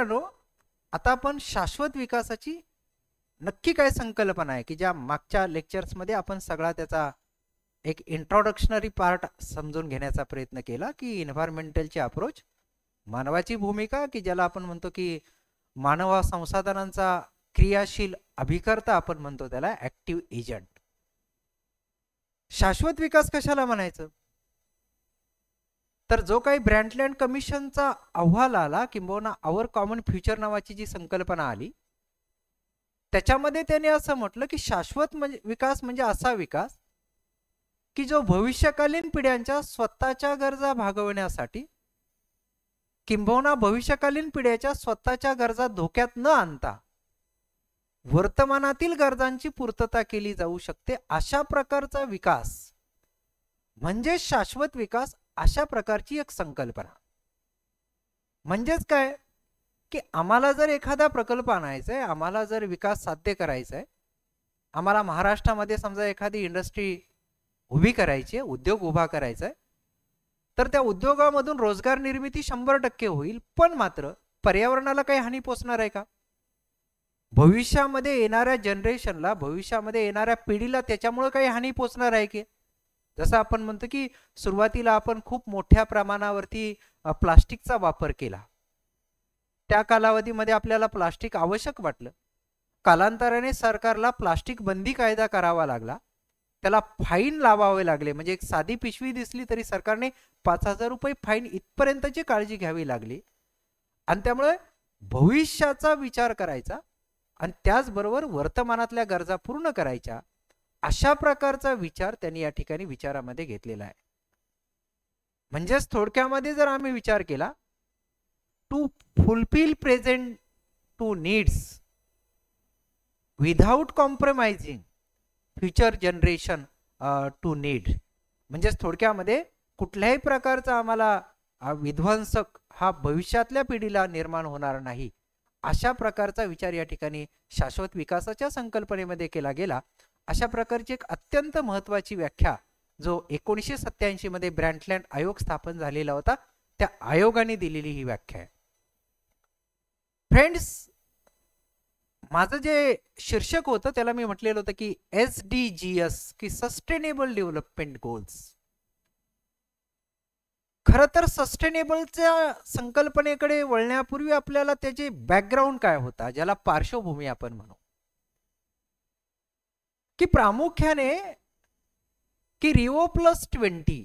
आता आपण शाश्वत विकासाची नक्की काय संकल्पना आहे की ज्या मागच्या लेक्चर्समध्ये आपण सगळा त्याचा एक इंट्रोडक्शनरी पार्ट समजून घेण्याचा प्रयत्न केला की इन्व्हायरमेंटलची अप्रोच मानवाची भूमिका की ज्याला आपण म्हणतो की मानव संसाधनांचा क्रियाशील अभिकर्ता आपण म्हणतो त्याला ऍक्टिव्ह एजंट शाश्वत विकास कशाला म्हणायचं तर जो काही ब्रँडलँड कमिशनचा अहवाल आला किंबहुना आवर कॉमन फ्युचर नावाची जी संकल्पना आली त्याच्यामध्ये त्याने असं म्हटलं की शाश्वत म्हणजे विकास म्हणजे असा विकास की जो भविष्यकालीन पिढ्यांच्या स्वतःच्या गरजा भागवण्यासाठी किंबहुना भविष्यकालीन पिढ्याच्या स्वतःच्या गरजा धोक्यात न आणता वर्तमानातील गरजांची पूर्तता केली जाऊ शकते अशा प्रकारचा विकास म्हणजे शाश्वत विकास अशा प्रकारची एक संकल्पना म्हणजेच काय की आम्हाला जर एखादा प्रकल्प आणायचा आहे आम्हाला जर विकास साध्य करायचा आहे आम्हाला महाराष्ट्रामध्ये समजा एखादी इंडस्ट्री उभी करायची आहे उद्योग उभा करायचा आहे तर त्या उद्योगामधून रोजगार निर्मिती शंभर टक्के होईल पण मात्र पर्यावरणाला काही हानी पोचणार आहे का भविष्यामध्ये येणाऱ्या जनरेशनला भविष्यामध्ये येणाऱ्या पिढीला त्याच्यामुळं काही हानी पोचणार आहे की जसं आपण म्हणतो की सुरुवातीला आपण खूप मोठ्या प्रमाणावरती प्लास्टिकचा वापर केला त्या कालावधीमध्ये आपल्याला प्लास्टिक आवश्यक वाटलं कालांतराने सरकारला प्लास्टिक बंदी कायदा करावा लागला त्याला फाईन लावावे लागले म्हणजे एक साधी पिशवी दिसली तरी सरकारने पाच हजार रुपये फाईन इथपर्यंतची काळजी घ्यावी लागली आणि त्यामुळे भविष्याचा विचार करायचा आणि त्याचबरोबर वर्तमानातल्या गरजा पूर्ण करायच्या अशा प्रकारचा विचार त्यांनी या ठिकाणी विचारामध्ये घेतलेला आहे म्हणजेच थोडक्यामध्ये जर आम्ही विचार केला to fulfil present to needs without compromising future generation to need म्हणजेच थोडक्यामध्ये कुठल्याही प्रकारचा आम्हाला विध्वंसक हा भविष्यातल्या पिढीला निर्माण होणार नाही अशा प्रकारचा विचार या ठिकाणी शाश्वत विकासाच्या संकल्पनेमध्ये केला गेला अशा प्रकारची एक अत्यंत महत्त्वाची व्याख्या जो एकोणीसशे मध्ये ब्रँटलँड आयोग स्थापन झालेला होता त्या आयोगाने दिलेली ही व्याख्या आहे फ्रेंड्स माझं जे शीर्षक होतं त्याला मी म्हटलेलं होतं की एस डी जी एस की सस्टेनेबल डेव्हलपमेंट गोल्स खर तर सस्टेनेबलच्या संकल्पनेकडे वळण्यापूर्वी आपल्याला त्याचे बॅकग्राऊंड काय होता ज्याला पार्श्वभूमी आपण म्हणू की प्रामुख्याने की रिओ प्लस ट्वेंटी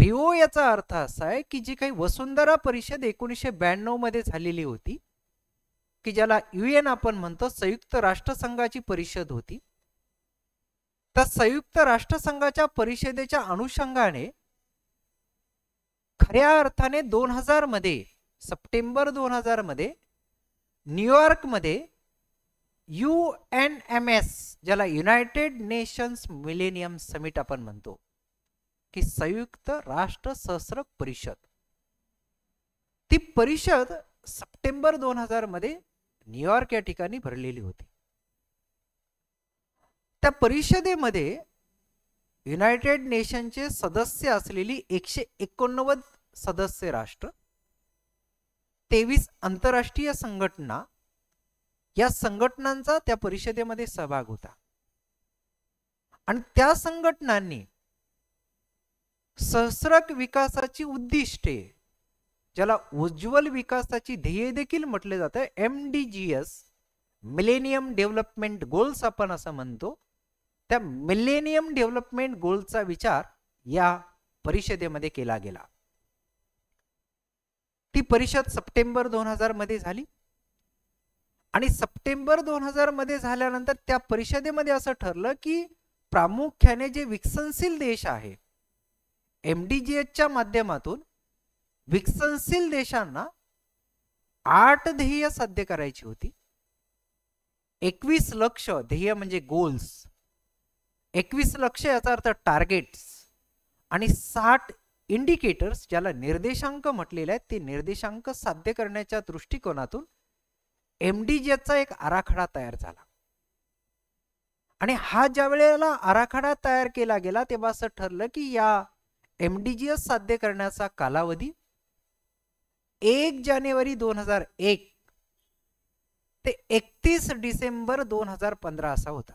रिओ याचा अर्थ असा आहे की जी काही वसुंधरा परिषद एकोणीसशे ब्याण्णव मध्ये झालेली होती की ज्याला एन आपण म्हणतो संयुक्त राष्ट्रसंघाची परिषद होती तर संयुक्त राष्ट्रसंघाच्या परिषदेच्या अनुषंगाने खऱ्या अर्थाने दोन हजार मध्ये सप्टेंबर दोन हजार मध्ये न्यूयॉर्कमध्ये यू एन एम एस ज्याला युनायटेड नेशन्स मिलेनियम समिट आपण म्हणतो की संयुक्त राष्ट्र सहस्र परिषद ती परिषद सप्टेंबर दोन हजार मध्ये न्यूयॉर्क या ठिकाणी भरलेली होती त्या परिषदेमध्ये युनायटेड नेशनचे सदस्य असलेली एकशे एकोणनव्वद सदस्य राष्ट्र तेवीस आंतरराष्ट्रीय संघटना या संघटनांचा त्या परिषदेमध्ये सहभाग होता आणि त्या संघटनांनी सहस्रक विकासाची उद्दिष्टे ज्याला उज्ज्वल विकासाची ध्येय देखील म्हटले जातं M D G S Millennium Development Goals आपण असं म्हणतो त्या मिलेनियम डेव्हलपमेंट गोलचा विचार या परिषदेमध्ये केला गेला ती परिषद सप्टेंबर दोन हजार मध्ये झाली आणि सप्टेंबर दोन हजार मध्ये झाल्यानंतर त्या परिषदेमध्ये असं ठरलं की प्रामुख्याने जे विकसनशील देश आहे एम च्या माध्यमातून विकसनशील देशांना आठ ध्येय साध्य करायची होती एकवीस लक्ष ध्येय म्हणजे गोल्स एकवीस लक्ष याचा अर्थ टार्गेट्स आणि साठ इंडिकेटर्स ज्याला निर्देशांक म्हटलेले आहेत ते निर्देशांक साध्य करण्याच्या दृष्टिकोनातून एम चा एक आराखडा तयार झाला आणि हा ज्या वेळेला आराखडा तयार केला गेला तेव्हा असं ठरलं की या एम साध्य करण्याचा कालावधी एक जानेवारी दोन हजार एक ते एकतीस डिसेंबर दोन हजार पंधरा असा होता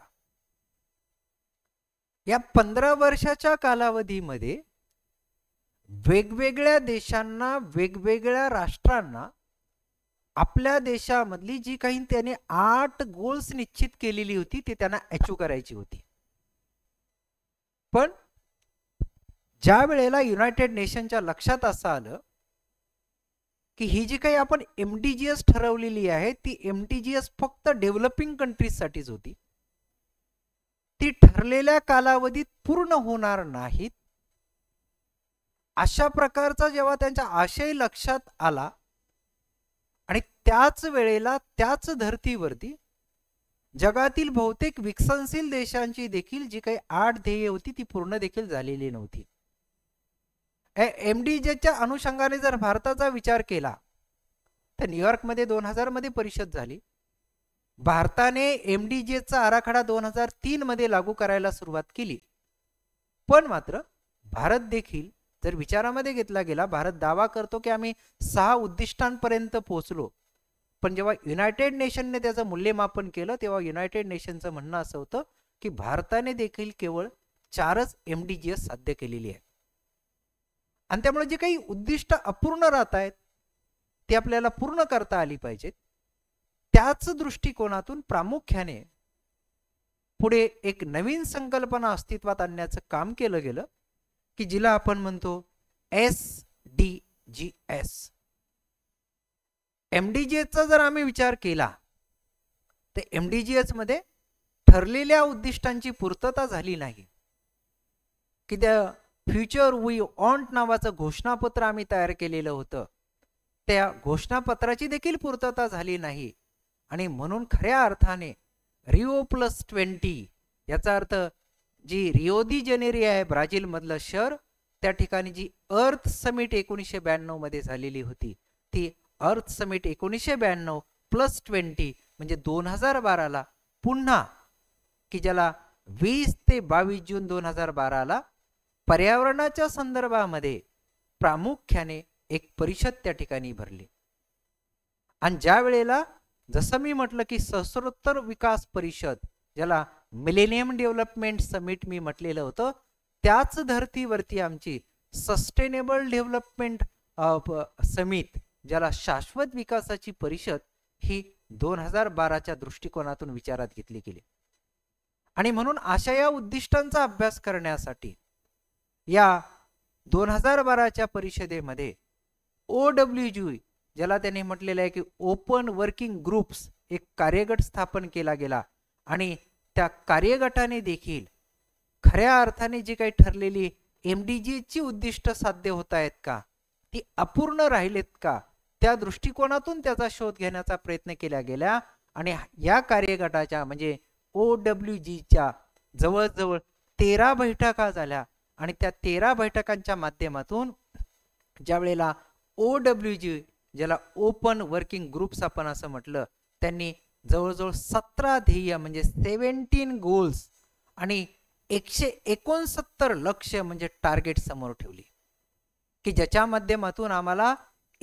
या पंधरा वर्षाच्या कालावधीमध्ये वेगवेगळ्या देशांना वेगवेगळ्या राष्ट्रांना आपल्या देशामधली जी काही त्याने आठ गोल्स निश्चित केलेली होती ती त्यांना अचीव करायची होती पण ज्या वेळेला युनायटेड नेशनच्या लक्षात असं आलं की ही जी काही आपण एमटीजीएस ठरवलेली आहे ती एमटीजीएस फक्त डेव्हलपिंग कंट्रीजसाठीच होती ती ठरलेल्या कालावधीत पूर्ण होणार नाहीत अशा प्रकारचा जेव्हा त्यांचा आशय लक्षात आला त्याच वेळेला त्याच धर्तीवरती जगातील बहुतेक विकसनशील देशांची देखील जी काही आठ ध्येय होती ती पूर्ण देखील झालेली नव्हती एम डी जेच्या अनुषंगाने जर भारताचा विचार केला तर न्यूयॉर्कमध्ये दोन हजारमध्ये परिषद झाली भारताने एम डी जेचा आराखडा दोन हजार तीनमध्ये लागू करायला सुरुवात केली पण मात्र भारत देखील जर विचारामध्ये घेतला गेला भारत दावा करतो की आम्ही सहा उद्दिष्टांपर्यंत पोहोचलो पण जेव्हा युनायटेड नेशनने त्याचं मूल्यमापन केलं तेव्हा युनायटेड नेशनचं म्हणणं असं होतं की भारताने देखील केवळ चारच एम डी जी एस साध्य केलेली आहे आणि त्यामुळे जे काही उद्दिष्ट अपूर्ण राहत आहेत ते आपल्याला पूर्ण करता आली पाहिजेत त्याच दृष्टिकोनातून प्रामुख्याने पुढे एक नवीन संकल्पना अस्तित्वात आणण्याचं काम केलं गेलं की जिला आपण म्हणतो एस डी जी एस एमडीजीएसचा जर आम्ही विचार केला तर एम मध्ये ठरलेल्या उद्दिष्टांची पूर्तता झाली नाही की त्या फ्युचर वी ऑन्ट नावाचं घोषणापत्र आम्ही तयार केलेलं होतं त्या घोषणापत्राची देखील पूर्तता झाली नाही आणि म्हणून खऱ्या अर्थाने रिओ प्लस ट्वेंटी याचा अर्थ जी रिओदी जेनेरी आहे ब्राझीलमधलं शहर त्या ठिकाणी जी अर्थ समिट एकोणीसशे मध्ये झालेली होती ती अर्थ समिट एकोणीसशे ब्याण्णव प्लस ट्वेंटी म्हणजे दोन हजार बाराला पुन्हा की ज्याला वीस ते बावीस जून दोन हजार बाराला पर्यावरणाच्या संदर्भामध्ये प्रामुख्याने एक परिषद त्या ठिकाणी भरली आणि ज्या वेळेला जसं मी म्हटलं की सहस्रोत्तर विकास परिषद ज्याला मिलेनियम डेव्हलपमेंट समिट मी म्हटलेलं होतं त्याच धर्तीवरती आमची सस्टेनेबल डेव्हलपमेंट समिट ज्याला शाश्वत विकासाची परिषद ही दोन हजार बाराच्या दृष्टिकोनातून विचारात घेतली गेली आणि म्हणून अशा या उद्दिष्टांचा अभ्यास करण्यासाठी या दोन हजार बाराच्या परिषदेमध्ये ओ डब्ल्यू ज्याला त्यांनी म्हटलेलं आहे की ओपन वर्किंग ग्रुप्स एक कार्यगट स्थापन केला गेला आणि त्या कार्यगटाने देखील खऱ्या अर्थाने जी काही ठरलेली एम डी उद्दिष्ट साध्य होत आहेत का ती अपूर्ण राहिलेत का त्या दृष्टिकोनातून त्याचा शोध घेण्याचा प्रयत्न केला गेला आणि या कार्यगटाच्या म्हणजे ओ डब्ल्यू जीच्या जवळजवळ तेरा बैठका झाल्या आणि त्या तेरा बैठकांच्या माध्यमातून ज्या वेळेला ओ डब्ल्यू जी ज्याला ओपन वर्किंग ग्रुप्स आपण असं म्हटलं त्यांनी जवळजवळ सतरा ध्येय म्हणजे सेवन्टीन गोल्स आणि एकशे एकोणसत्तर लक्ष म्हणजे टार्गेट समोर ठेवली की ज्याच्या माध्यमातून आम्हाला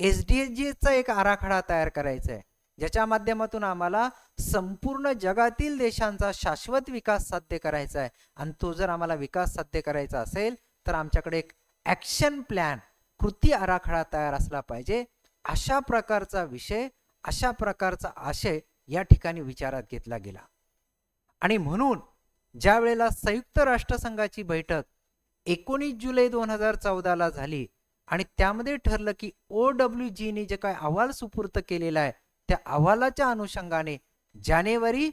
एस डी एस जीचा एक आराखडा तयार करायचा आहे ज्याच्या माध्यमातून आम्हाला संपूर्ण जगातील देशांचा शाश्वत विकास साध्य करायचा आहे आणि तो जर आम्हाला विकास साध्य करायचा असेल तर आमच्याकडे एक ॲक्शन प्लॅन कृती आराखडा तयार असला पाहिजे अशा प्रकारचा विषय अशा प्रकारचा आशय या ठिकाणी विचारात घेतला गेला आणि म्हणून ज्या वेळेला संयुक्त राष्ट्रसंघाची बैठक एकोणीस जुलै दोन हजार चौदाला झाली आणि त्यामध्ये ठरलं की ओ डब्ल्यू जीने जे काय अहवाल सुपूर्त केलेला आहे त्या अहवालाच्या अनुषंगाने जानेवारी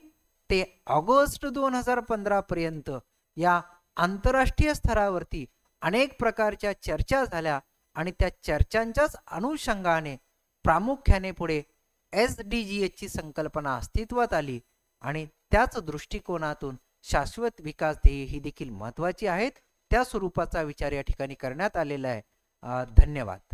ते ऑगस्ट दोन हजार पंधरा पर्यंत या आंतरराष्ट्रीय स्तरावरती अनेक प्रकारच्या चर्चा झाल्या आणि त्या चर्चांच्याच अनुषंगाने प्रामुख्याने पुढे एस डी जी संकल्पना अस्तित्वात आली आणि त्याच दृष्टिकोनातून शाश्वत विकास ध्येय ही देखील महत्त्वाची आहेत त्या स्वरूपाचा विचार या ठिकाणी करण्यात आलेला आहे धन्यवाद